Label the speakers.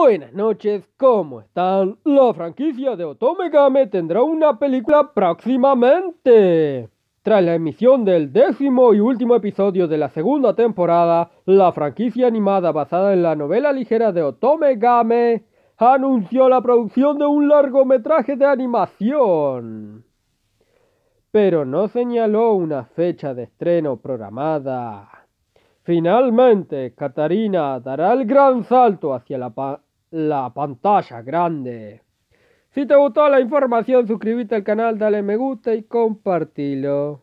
Speaker 1: Buenas noches, ¿cómo están? La franquicia de Otome Game tendrá una película próximamente. Tras la emisión del décimo y último episodio de la segunda temporada, la franquicia animada basada en la novela ligera de Otome Game anunció la producción de un largometraje de animación. Pero no señaló una fecha de estreno programada. Finalmente, Katarina dará el gran salto hacia la, la pantalla grande. Si te gustó la información, suscríbete al canal, dale me gusta y compartilo.